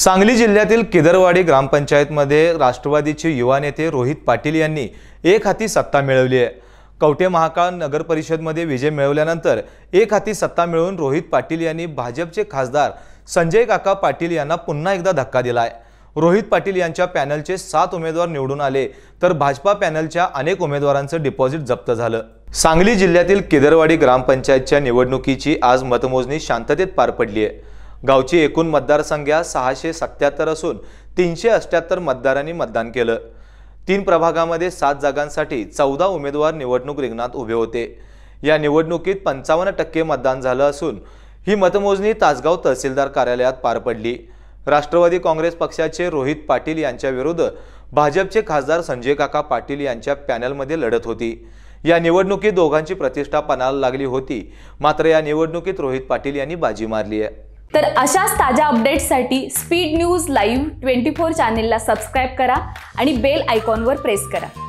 सांगली जिल्ह्यातील केदरवाडी ग्रामपंचायतमध्ये राष्ट्रवादीचे युवा नेते रोहित पाटील यांनी एक हाती सत्ता मिळवली आहे कवटे महाकाळ नगर परिषदमध्ये विजय मिळवल्यानंतर एक हाती सत्ता मिळवून रोहित पाटील यांनी भाजपचे खासदार संजय काका पाटील यांना पुन्हा एकदा धक्का दिला आहे रोहित पाटील यांच्या पॅनलचे सात उमेदवार निवडून आले तर भाजपा पॅनलच्या अनेक उमेदवारांचं डिपॉझिट जप्त झालं सांगली जिल्ह्यातील केदरवाडी ग्रामपंचायतच्या निवडणुकीची आज मतमोजणी शांततेत पार पडली आहे गावची एकूण मतदारसंख्या सहाशे सत्याहत्तर असून तीनशे अष्ट्याहत्तर मतदारांनी मतदान केलं तीन प्रभागामध्ये सात जागांसाठी चौदा उमेदवार निवडणूक रिंगणात उभे होते या निवडणुकीत पंचावन्न टक्के मतदान झालं असून ही मतमोजणी तासगाव तहसीलदार कार्यालयात पार पडली राष्ट्रवादी काँग्रेस पक्षाचे रोहित पाटील यांच्याविरुद्ध भाजपचे खासदार संजय काका पाटील यांच्या पॅनलमध्ये लढत होती या निवडणुकीत दोघांची प्रतिष्ठा पणाला लागली होती मात्र या निवडणुकीत रोहित पाटील यांनी बाजी मारली आहे तर अशाच ताज्या अपडेट्ससाठी speed news live twenty four चॅनेलला सबस्क्राईब करा आणि बेल आयकॉनवर प्रेस करा